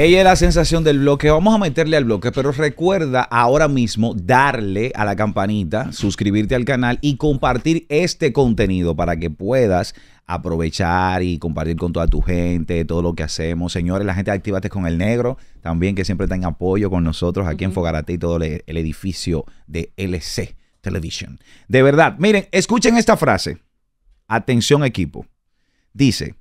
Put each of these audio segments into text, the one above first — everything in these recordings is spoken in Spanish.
Ella es la sensación del bloque. Vamos a meterle al bloque, pero recuerda ahora mismo darle a la campanita, suscribirte al canal y compartir este contenido para que puedas aprovechar y compartir con toda tu gente todo lo que hacemos. Señores, la gente de Actívate con el Negro también, que siempre está en apoyo con nosotros aquí en Fogarate y todo el edificio de LC Television. De verdad, miren, escuchen esta frase. Atención equipo. Dice,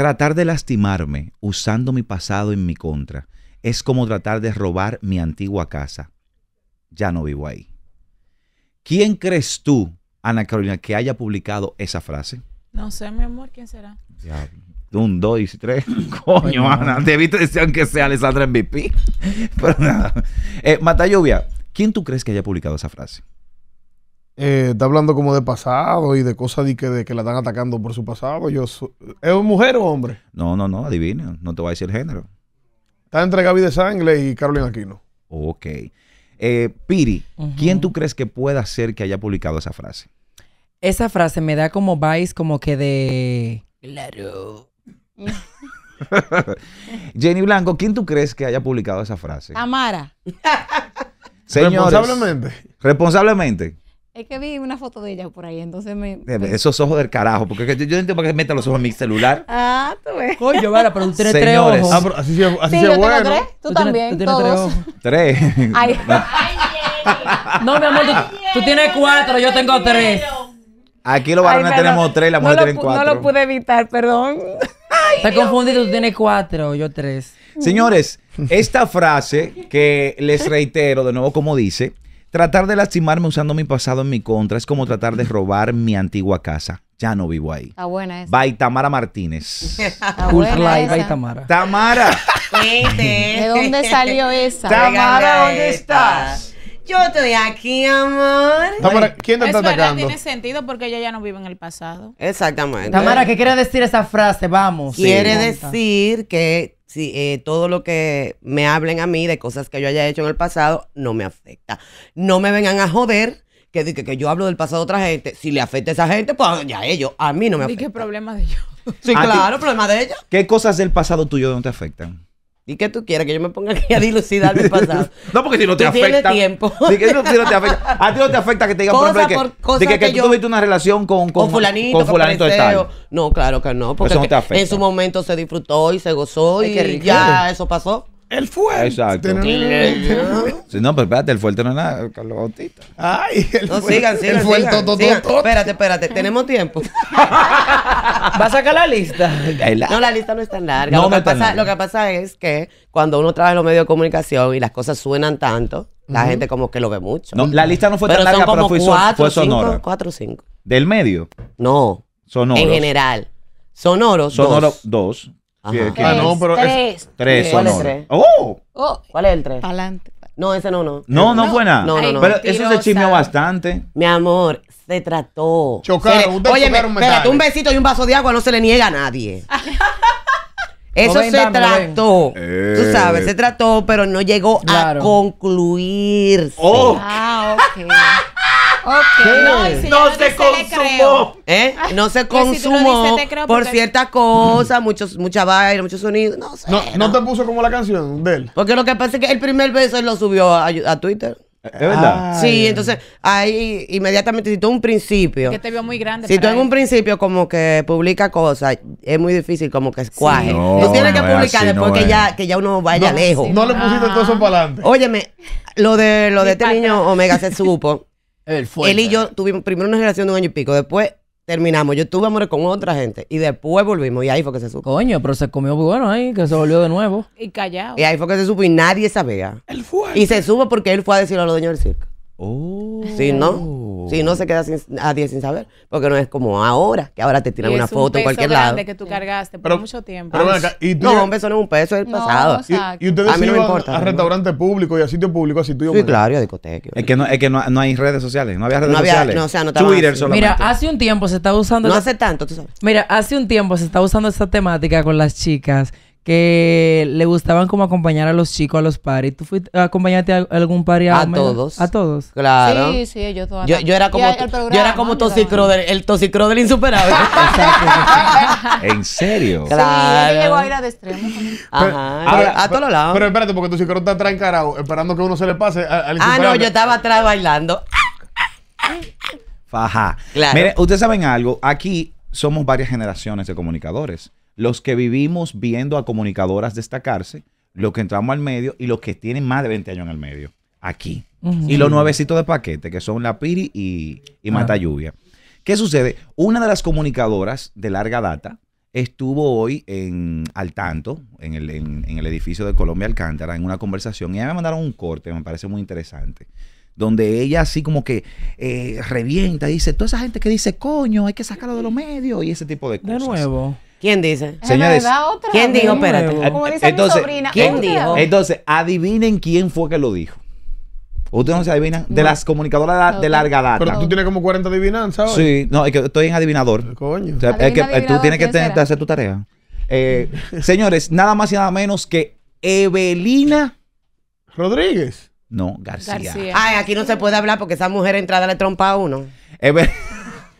Tratar de lastimarme usando mi pasado en mi contra es como tratar de robar mi antigua casa. Ya no vivo ahí. ¿Quién crees tú, Ana Carolina, que haya publicado esa frase? No sé, mi amor, ¿quién será? Un, dos y tres. Coño, Ana, debiste decir que sea Alessandra MVP. Pero nada. Eh, Mata Lluvia, ¿quién tú crees que haya publicado esa frase? Eh, está hablando como de pasado y de cosas que, de que la están atacando por su pasado. Yo ¿Es mujer o hombre? No, no, no, adivina. No te voy a decir el género. Está entre Gaby de Sangre y Carolina Aquino. Ok. Eh, Piri, ¿quién tú crees que pueda ser que haya publicado esa frase? Esa frase me da como vice, como que de... Claro. Jenny Blanco, ¿quién tú crees que haya publicado esa frase? Amara. responsablemente. Responsablemente. Es que vi una foto de ella por ahí, entonces me. Esos ojos del carajo, porque yo, no entiendo por qué meta los ojos en mi celular. Ah, tú ves. Coño, vale, pero tú tienes tres ojos. Ah, así se, bueno. tú, también. tú tienes tres Tres. Ay. Ay, no, mi amor, tú, tienes cuatro, yo tengo tres. Aquí los varones tenemos tres, las mujeres tienen cuatro. No lo pude evitar, perdón. Está confundido, tú tienes cuatro, yo tres. Señores, esta frase que les reitero de nuevo, como dice Tratar de lastimarme usando mi pasado en mi contra es como tratar de robar mi antigua casa. Ya no vivo ahí. Ah, buena esa. By Tamara Martínez. Ultra. Tamara. Tamara. ¿De dónde salió esa? Tamara, ¿dónde estás? Yo estoy aquí, amor. Tamara, ¿quién te es está verdad, tiene sentido porque ella ya no vive en el pasado. Exactamente. Tamara, ¿qué quiere decir esa frase? Vamos. quiere decir que si, eh, todo lo que me hablen a mí de cosas que yo haya hecho en el pasado no me afecta. No me vengan a joder. Que, que, que yo hablo del pasado de otra gente, si le afecta a esa gente, pues ya ellos, a mí no me afecta. ¿Y qué problema de ellos? Sí, claro, problema de ellos. ¿Qué cosas del pasado tuyo no te afectan? ¿Y qué tú quieres? Que yo me ponga aquí a dilucidar mi pasado. no, porque si no te afecta. Si, que no, no te afecta. A ti no te afecta que te digan, por ejemplo, que, que, tú tuviste una relación con, con, fulanito, con fulanito de tal. No, claro que no. Porque en su momento se disfrutó y se gozó y ya eso pasó. El fuerte. Exacto. Sí, no, pero espérate, el fuerte no es nada, Carlos Bautista. Ay, el no, sigan, sigan. El fuerte, Espérate, espérate. Tenemos tiempo. ¿Va a sacar la lista? No, la lista no es tan larga. lo, que pasa, lo que pasa es que cuando uno trabaja en los medios de comunicación y las cosas suenan tanto, la gente como que lo ve mucho. No, la lista no fue tan larga, como pero fue, sonoro, fue sonora. 4 o cinco. ¿Del medio? No. Sonoros. En general. Sonoros, Sonoros dos. dos. ah, no, pero Es, tres, ¿Cuál es tres? Oh. oh. ¿Cuál es el 3? Adelante. No, ese no, no. No, no, fue nada. No, no, no. Pero eso se chismeó bastante. Mi amor, se trató. Chocaron, Oye, pero un besito y un vaso de agua no se le niega a nadie. Eso se trató. Tú eh. sabes, se trató, pero no llegó a concluirse. Oh. Ah, ok. No, se consumó. ¿Eh? No se consumó por ciertas cosas, muchos, mucha vaina, muchos sonidos. No No, te puso como la canción de él. Porque lo que pasa es que el primer beso él lo subió a, Twitter. ¿Es verdad? Ah, sí, entonces ahí inmediatamente, si tú en un principio. Que te vio muy grande. Si tú en un principio como que publica cosas, es muy difícil como que escuaje. No, tú tienes que publicar después que, ya, que ya uno vaya lejos. no, le pusiste todo eso ah. para adelante. Óyeme, lo de, lo de este niño Omega se supo. Él y yo tuvimos primero una relación de un año y pico, después terminamos. Yo tuve amores con otra gente y después volvimos y ahí fue que se supo. Coño, pero se comió muy bueno ahí, que se volvió de nuevo. Y callado. Y ahí fue que se supo y nadie sabía. Él fue. Y se supo porque él fue a decirlo a los dueños del circo. Oh. Si no, si no se queda a 10 sin saber, porque no es como ahora, que ahora te tiran una foto en cualquier lado. Es que tú cargaste por mucho tiempo. no, hombre, eso no es un peso, es el pasado. Y, ustedes a mí no me importa. A restaurantes públicos y a sitios públicos así tú Sí, claro, a discotecas. Es que, no, es que no, no, hay redes sociales, no había redes sociales. No, o sea, no Twitter solamente. Mira, hace un tiempo se estaba usando... No hace tanto, tú sabes. Mira, hace un tiempo se estaba usando esta temática con las chicas que le gustaban como acompañar a los chicos a los paris. ¿Tú fuiste acompañarte a algún party? A, a todos. A todos. Claro. Sí, sí, yo todas. Yo, yo, era como, yo era como el tosicro del insuperable. ¿En serio? Claro. Sí, yo llego a ir a de Ajá. a, todos lados. Pero espérate, porque tosicro está atrás encarado, esperando que uno se le pase al insuperable. Ah, no, yo estaba atrás bailando. Faja. Claro. Mire, ustedes saben algo. Aquí somos varias generaciones de comunicadores. Los que vivimos viendo a comunicadoras destacarse, los que entramos al medio y los que tienen más de 20 años en el medio, aquí. Y los nuevecitos de paquete, que son La Piri y, y ah. Mata Lluvia. ¿Qué sucede? Una de las comunicadoras de larga data estuvo hoy en, al tanto, en el, en, en el edificio de Colombia Alcántara, en una conversación, y a mí me mandaron un corte, me parece muy interesante donde ella así como que eh, revienta y dice, toda esa gente que dice, coño, hay que sacarlo de los medios y ese tipo de cosas. De nuevo. ¿Quién dice? Eh, señores, ¿quién dijo? Espérate. dice entonces, ¿quién dijo? Entonces, adivinen quién fue que lo dijo. Ustedes no se adivinan. De las comunicadoras de larga data. Pero tú tienes como 40 adivinanzas. Sí, no, es que estoy en adivinador. Ah, coño. es que tú tienes que hacer tu tarea. Eh, señores, nada más y nada menos que Evelina Rodríguez. No, García. Ay, aquí no se puede hablar porque esa mujer entrada le trompa a uno.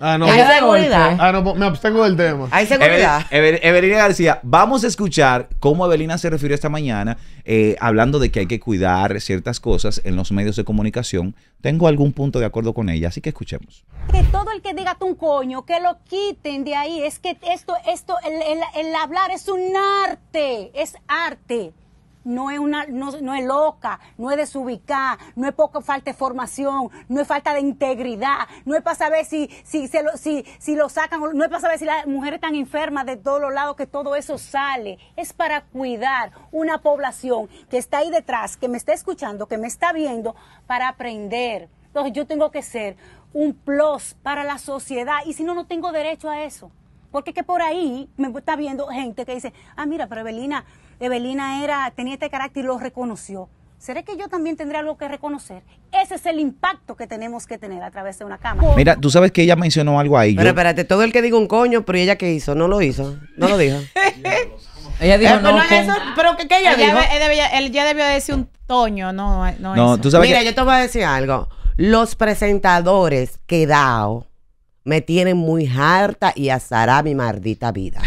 Ah, no. seguridad. Ah, no, me abstengo del tema. Hay seguridad. Evelina García, vamos a escuchar cómo Evelina se refirió esta mañana eh, hablando de que hay que cuidar ciertas cosas en los medios de comunicación. Tengo algún punto de acuerdo con ella, así que escuchemos. Que todo el que diga tú un coño, que lo quiten de ahí. Es que esto, esto, el hablar es un arte, es arte no es, una, no, no es loca, no es desubicada, no es poca falta de formación, no es falta de integridad, no es para saber si, si, lo, si, lo sacan, no es para saber si las mujeres están enfermas de todos los lados, que todo eso sale. Es para cuidar una población que está ahí detrás, que me está escuchando, que me está viendo, para aprender. Entonces yo tengo que ser un plus para la sociedad y si no, no tengo derecho a eso. Porque que por ahí me está viendo gente que dice, ah, mira, pero Evelina, Evelina era, tenía este carácter y lo reconoció. ¿Será que yo también tendré algo que reconocer? Ese es el impacto que tenemos que tener a través de una cámara. Mira, tú sabes que ella mencionó algo ahí. Pero espérate, todo el que diga un coño, pero ella qué hizo, no lo hizo, no lo dijo. ella dijo eh, no. eso, pero ¿qué, ella, dijo? Él, ya debió decir un toño, no, no, no Mira, yo te voy a decir algo. Los presentadores que dao me tienen muy harta y azará mi maldita vida.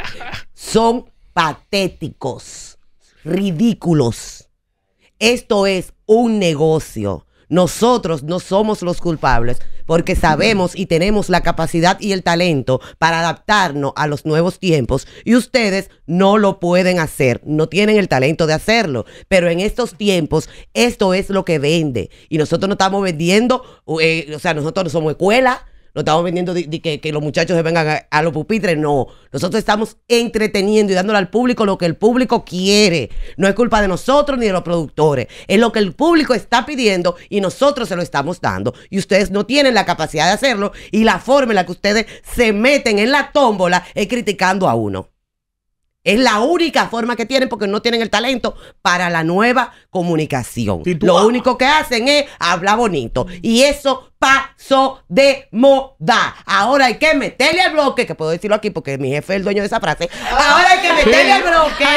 Son patéticos, ridículos. Esto es un negocio. Nosotros no somos los culpables porque sabemos y tenemos la capacidad y el talento para adaptarnos a los nuevos tiempos y ustedes no lo pueden hacer, no tienen el talento de hacerlo, pero en estos tiempos esto es lo que vende y nosotros no estamos vendiendo, eh, o sea, nosotros no somos escuela, no estamos vendiendo de, que, los muchachos se vengan a, a, los pupitres, no. Nosotros estamos entreteniendo y dándole al público lo que el público quiere. No es culpa de nosotros ni de los productores. Es lo que el público está pidiendo y nosotros se lo estamos dando. Y ustedes no tienen la capacidad de hacerlo y la forma en la que ustedes se meten en la tómbola es criticando a uno. Es la única forma que tienen porque no tienen el talento para la nueva comunicación. Lo único que hacen es hablar bonito. Y eso pasó de moda. Ahora hay que meterle al bloque, que puedo decirlo aquí porque mi jefe es el dueño de esa frase. Ahora hay que meterle al bloque.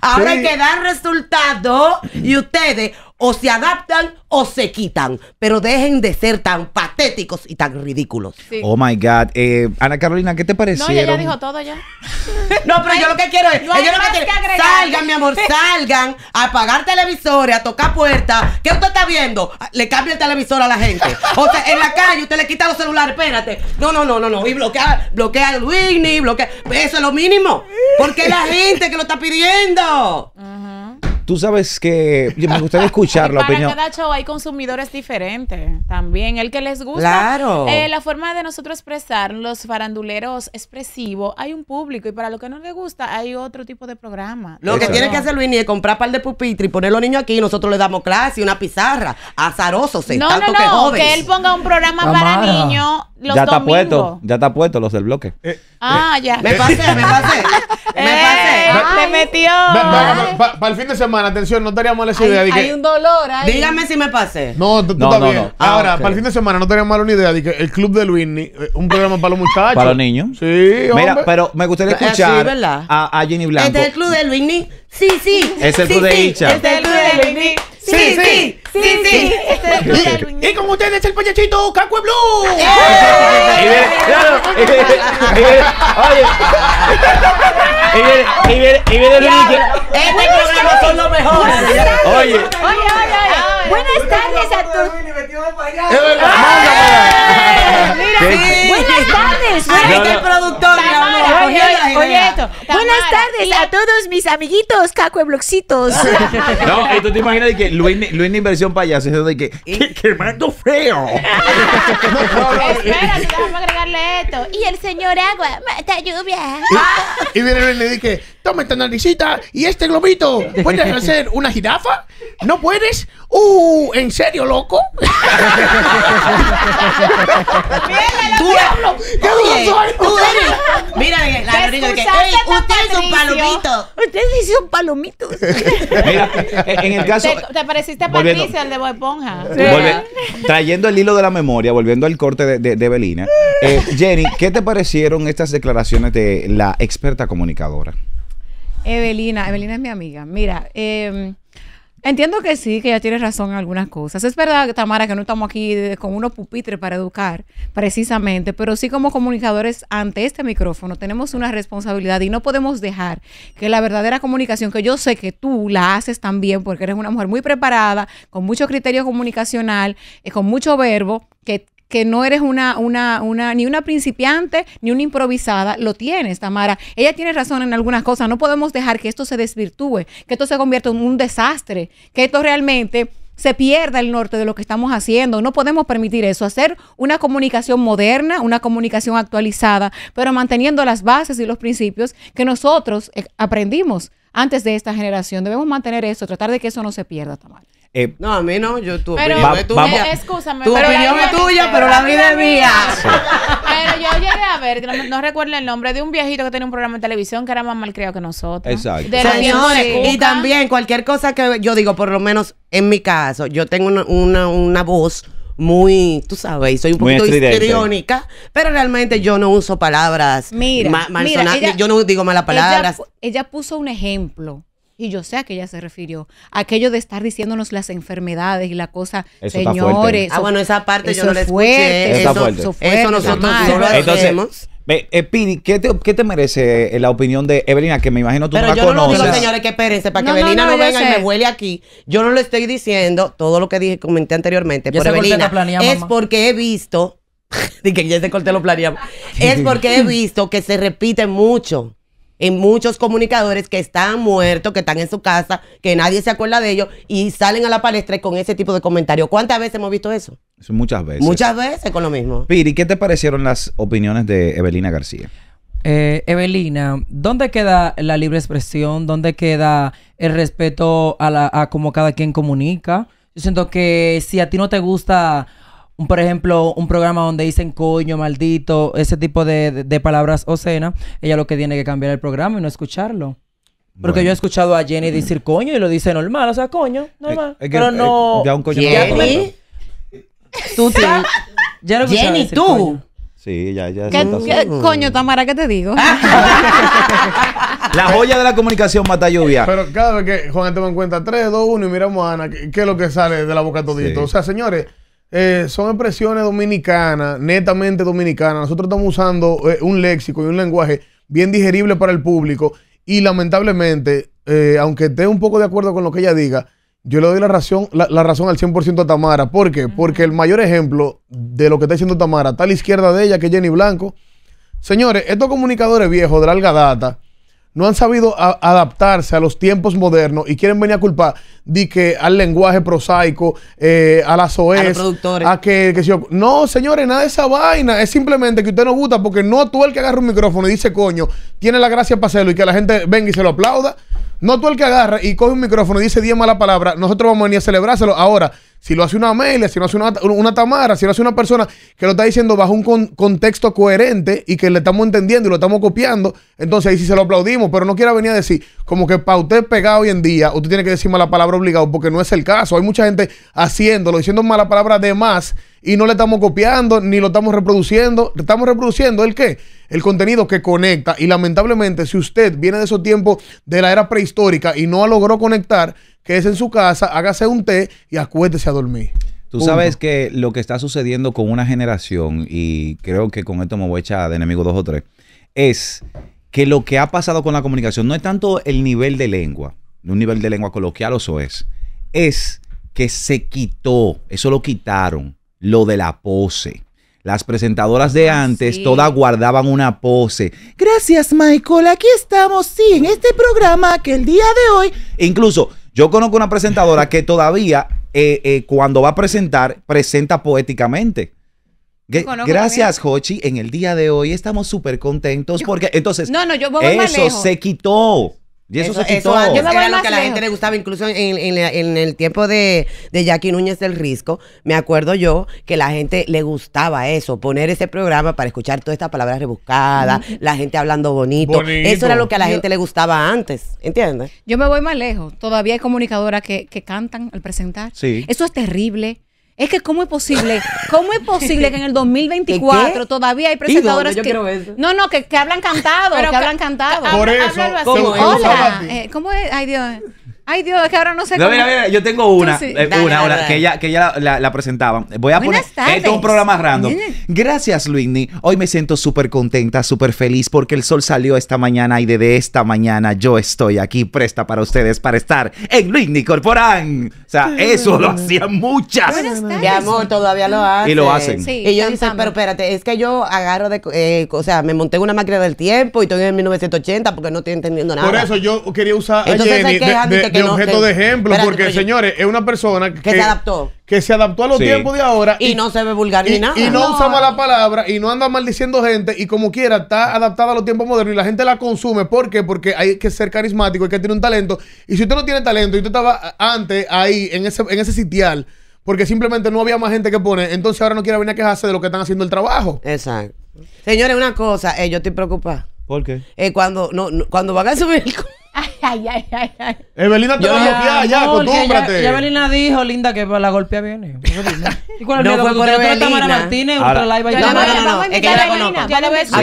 Ahora hay que dar resultado y ustedes o se adaptan o se quitan, pero dejen de ser tan patéticos y tan ridículos. Oh my God. Eh, Ana Carolina, ¿qué te pareció? No, ya dijo todo ya. no, pero yo lo que quiero es. yo lo que quiero, salgan, mi amor, salgan a apagar televisores, a tocar puertas. ¿Qué usted está viendo? Ah, le cambia el televisor a la gente. O sea, en la calle usted le quita los celulares, espérate. No, no, no, no, no. Y bloquea, bloquea el Winnie, bloquea. Eso es lo mínimo. Porque es la gente que lo está pidiendo. Mm. Tú sabes que me gustaría escuchar la para opinión. cada show hay consumidores diferentes también. El que les gusta. Claro. Eh, la forma de nosotros expresar, los faranduleros expresivos, hay un público y para lo que no les gusta hay otro tipo de programa. Lo que tiene que hacer Luis ni es comprar par de pupitres y poner los niños aquí y nosotros le damos clase y una pizarra. Azaroso, se no, no, no, que él ponga un programa para niños los ya está puesto, ya está puesto los del bloque. Eh, ah, eh, ya. Me pasé, me pasé. me pasé. Te metió. Para el fin de semana atención, no estaríamos mal esa idea. Hay, hay un dolor ahí. Dígame si me pasé. No, tú, no, no, bien. Ahora, para el fin de semana no mal una idea. de que el club de Luis un programa para los muchachos. Para los niños. Sí, hombre. Mira, pero me gustaría escuchar a, a, Jenny Blanco. ¿Este es el club de Luis Sí, sí. Es el club de Icha. Este es el club de Luis Sí, sí, sí, sí. este es el club de Luisni. Y con ustedes el payachito Cacue Blue. Oye. Y viene, y viene, y viene, y viene, y viene, productor, Oye, esto. Buenas tardes a todos mis amiguitos, cacuebloxitos. No, ¿tú te imaginas de que Luis, de Inversión Payaso es de que, ¡Qué mando feo. vamos a agregarle esto. Y el señor agua, mata lluvia. Y viene Luis y dice, toma esta naricita y este globito. ¿Puedes hacer una jirafa? ¿No puedes? Uh, ¿en serio, loco? ¡Tú diablo! ¡Qué tú eres! Mira, la nariz que ¡Ey, ustedes son palomitos! Ustedes un palomitos. Mira, en el caso. Te, pareciste a Patricia, el de Bob Esponja. trayendo el hilo de la memoria, volviendo al corte de, de, de Belina. Eh, Jenny, ¿qué te parecieron estas declaraciones de la experta comunicadora? Evelina, Evelina es mi amiga. Mira, eh Entiendo que sí, que ya tienes razón en algunas cosas. Es verdad, Tamara, que no estamos aquí con unos pupitres para educar, precisamente, pero sí como comunicadores ante este micrófono tenemos una responsabilidad y no podemos dejar que la verdadera comunicación, que yo sé que tú la haces también, porque eres una mujer muy preparada, con mucho criterio comunicacional, eh, con mucho verbo, que que no eres una, una, ni una principiante ni una improvisada, lo tienes, Tamara. Ella tiene razón en algunas cosas. No podemos dejar que esto se desvirtúe, que esto se convierta en un desastre, que esto realmente se pierda el norte de lo que estamos haciendo. No podemos permitir eso, hacer una comunicación moderna, una comunicación actualizada, pero manteniendo las bases y los principios que nosotros eh, aprendimos antes de esta generación. Debemos mantener eso, tratar de que eso no se pierda, Tamara. Eh, no, a mí no, yo tu pero, opinión es tu pero opinión es tuya, pero la vida es mía. Pero yo llegué a ver, no, recuerdo el nombre, de un viejito que tenía un programa de televisión que era más mal creado que nosotros. Exacto. De Señores, y también cualquier cosa que yo digo, por lo menos en mi caso, yo tengo una, voz muy, tú sabes, soy un poquito histriónica, pero realmente yo no uso palabras mira, yo no digo malas palabras. ella puso un ejemplo y yo sé a qué ella se refirió. Aquello de estar diciéndonos las enfermedades y la cosa, eso señores. ah, bueno, esa parte yo no la ¿eh? fuerte, escuché. Eso, fuerte. eso, nosotros no lo hacemos. Ve, eh, ¿qué te, ¿qué te, merece eh, la opinión de Evelina? Que me imagino tú Pero no la yo no Lo digo, señores, que espérense, para que Evelina no, venga y me huele aquí. Yo no le estoy diciendo todo lo que dije, comenté anteriormente. Pero por Evelina, es porque he visto. que ya se corté lo planeamos. es porque he visto que se repite mucho en muchos comunicadores que están muertos, que están en su casa, que nadie se acuerda de ellos y salen a la palestra con ese tipo de comentarios. ¿Cuántas veces hemos visto eso? Muchas veces. Muchas veces con lo mismo. Piri, ¿qué te parecieron las opiniones de Evelina García? Eh, Evelina, ¿dónde queda la libre expresión? ¿Dónde queda el respeto a, la, a cómo cada quien comunica? Yo siento que si a ti no te gusta un, por ejemplo, un programa donde dicen coño, maldito, ese tipo de, de, palabras o cena, ella lo que tiene que cambiar el programa y no escucharlo. Porque yo he escuchado a Jenny decir coño y lo dice normal, o sea, coño, eh, normal. pero eh, no. Ya un coño Jenny. Tú, sí. ya lo Jenny, tú. Sí, ya, ya. ¿Qué, coño, Tamara, ¿qué te digo? la joya de la comunicación mata lluvia. Pero cada vez que Juan toma en cuenta 3, 2, 1 y miramos a Ana, ¿qué, es lo que sale de la boca todito? O sea, señores. Eh, son expresiones dominicanas, netamente dominicanas. Nosotros estamos usando eh, un léxico y un lenguaje bien digerible para el público y lamentablemente, eh, aunque esté un poco de acuerdo con lo que ella diga, yo le doy la razón, la, razón al 100% a Tamara. ¿Por qué? Porque el mayor ejemplo de lo que está diciendo Tamara está a la izquierda de ella, que es Jenny Blanco. Señores, estos comunicadores viejos de larga data, no han sabido adaptarse a los tiempos modernos y quieren venir a culpar de que al lenguaje prosaico, eh, a las OES, a, que, no, señores, nada de esa vaina, es simplemente que usted no gusta porque no tú el que agarra un micrófono y dice coño, tiene la gracia para hacerlo y que la gente venga y se lo aplauda. No tú el que agarra y coge un micrófono y dice 10 malas palabras, nosotros vamos a venir a celebrárselo. Ahora, si lo hace una Amelia, si lo hace una, una Tamara, si lo hace una persona que lo está diciendo bajo un contexto coherente y que le estamos entendiendo y lo estamos copiando, entonces ahí sí se lo aplaudimos, pero no quiera venir a decir como que para usted pegado hoy en día, usted tiene que decir mala palabra obligado, porque no es el caso. Hay mucha gente haciéndolo, diciendo mala palabra de más y no le estamos copiando ni lo estamos reproduciendo. Estamos reproduciendo el qué? el contenido que conecta. Y lamentablemente, si usted viene de esos tiempos de la era prehistórica y no logró conectar, que es en su casa, hágase un té y acuérdese a dormir. Tú sabes que lo que está sucediendo con una generación, y creo que con esto me voy a echar de enemigo dos o tres, es que lo que ha pasado con la comunicación no es tanto el nivel de lengua, un nivel de lengua coloquial o eso es, es que se quitó, eso lo quitaron, lo de la pose. Las presentadoras de ah, antes todas guardaban una pose. Gracias, Michael. Aquí estamos, sí, en este programa que el día de hoy. E incluso yo conozco una presentadora que todavía, eh, eh, cuando va a presentar, presenta poéticamente. Gracias, Hochi. En el día de hoy estamos súper contentos porque entonces no, no, yo voy eso se quitó eso, era lo que a la gente le gustaba, incluso en, el tiempo de, de, Jackie Núñez del Risco, me acuerdo yo que la gente le gustaba eso, poner ese programa para escuchar todas estas palabras rebuscadas, mm. la gente hablando bonito. Eso era lo que a la gente le gustaba antes, ¿entiendes? Yo me voy más lejos, todavía hay comunicadoras que, que cantan al presentar. Sí. Eso es terrible. Es que cómo es posible, cómo es posible que en el 2024 todavía hay presentadoras que no, no, que, que hablan cantado, que hablan cantado. Por eso. ¿Cómo es? Hola, eh, ¿cómo es? Ay Dios. Ay Dios, es que ahora no sé no, Mira, mira, yo tengo una, eh, una, ahora, que ella, que ella la, presentaba. Voy a poner. Tardes. Esto es un programa random. Gracias, Luigny. Hoy me siento súper contenta, súper feliz porque el sol salió esta mañana y desde esta mañana yo estoy aquí presta para ustedes para estar en Luigny Corporán sea, eso lo hacían muchas. Mi amor, todavía lo hacen. Y lo hacen. y yo dicen, pero espérate, es que yo agarro de. Eh, o sea, me monté una máquina del tiempo y estoy en 1980 porque no estoy entendiendo nada. Por eso yo quería usar Entonces, a Jenny de, objeto de ejemplo, porque, señores, es una persona que. Que se adaptó que se adaptó a los tiempos de ahora. Y, no se ve vulgar y, nada. Y no, usa mala palabra y no anda maldiciendo gente y como quiera está adaptada a los tiempos modernos y la gente la consume. ¿Por qué? Porque hay que ser carismático, hay que tener un talento. Y si usted no tiene talento y usted estaba antes ahí en ese, en ese sitial, porque simplemente no había más gente que pone, entonces ahora no quiere venir a quejarse de lo que están haciendo el trabajo. Exacto. Señores, una cosa, eh, yo estoy preocupada. ¿Por qué? Eh, cuando, no, cuando van a subir Ay, ay, ay, ay. Evelina te va a golpear ya, acostúmbrate. Ya, Evelina dijo, linda, que la golpea viene. ¿Y cuál no fue por Martínez, No, no, no, es que yo la conozco. le voy a decir.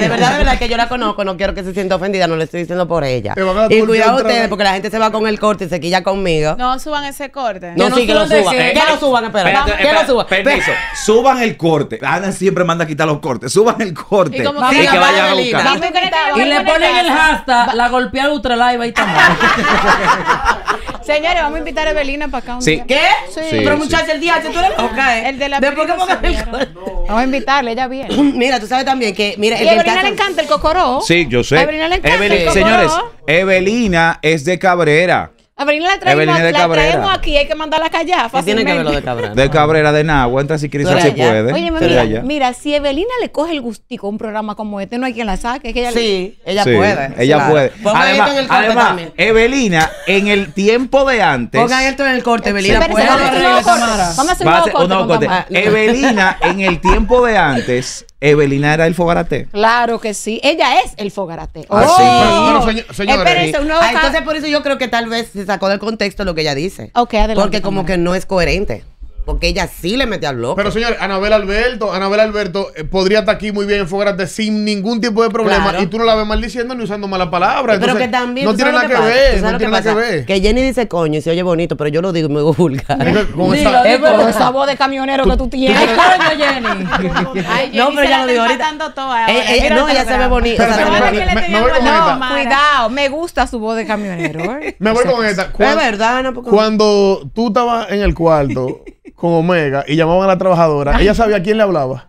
de verdad, de verdad, que yo la conozco. No quiero que se sienta ofendida, no le estoy diciendo por ella. Y cuidado ustedes, porque la gente se va con el corte y se quilla conmigo. No suban ese corte. No, sí, que lo suban. Que lo suban, espera. Que lo suban. Permiso, suban el corte. Ana siempre manda a quitar los cortes. Suban el corte. Y que vayan a Y le ponen el hashtag, la golpea live, ahí también. Señores, vamos a invitar a Evelina para acá. ¿Qué? Sí. pero muchachos, el día, tú eres loca, ¿eh? El de la Después que vamos Vamos a invitarle, ella viene. mira, tú sabes también que. Mira, a Evelina le encanta el cocoró. Sí, yo sé. A Evelina le encanta. el cocoró. Señores, Evelina es de Cabrera. Evelina la traemos, la traemos aquí, hay que mandarla callar fácilmente. Tiene que ver lo de Cabrera. De Cabrera, de nada. entra si Cris se puede. Oye, mira, mira, si Evelina le coge el gustico a un programa como este, no hay quien la saque. Es que ella sí, ella sí, puede. Ella puede. además, Evelina, en el tiempo de antes. Pongan esto en el corte, Evelina. Vamos a hacer un nuevo corte. Evelina, en el tiempo de antes, Evelina era el fogarate. Claro que sí. Ella es el fogarate. Ah, oh. señor, ah, entonces por eso yo creo que tal vez se sacó del contexto lo que ella dice. Ok, adelante. Porque como que no es coherente. Porque ella sí le metió al loco. Pero señores, Anabel Alberto, Anabel Alberto eh, podría estar aquí muy bien en sin ningún tipo de problema. Y tú no la ves maldiciendo ni usando malas palabras. Pero que también. No tiene nada que, ver. No tiene nada que ver. Que Jenny dice coño y se oye bonito, pero yo lo digo y me digo vulgar. Con esa, esa voz de camionero que tú tienes. Ay, coño, Jenny. no, pero ya lo digo ahorita. Eh, eh, no, ella se ve bonita. No, cuidado. Me gusta su voz de camionero. Me voy con esta. Es verdad, Cuando tú estabas en el cuarto. con Omega y llamaban a la trabajadora, ¿ella sabía a quién le hablaba?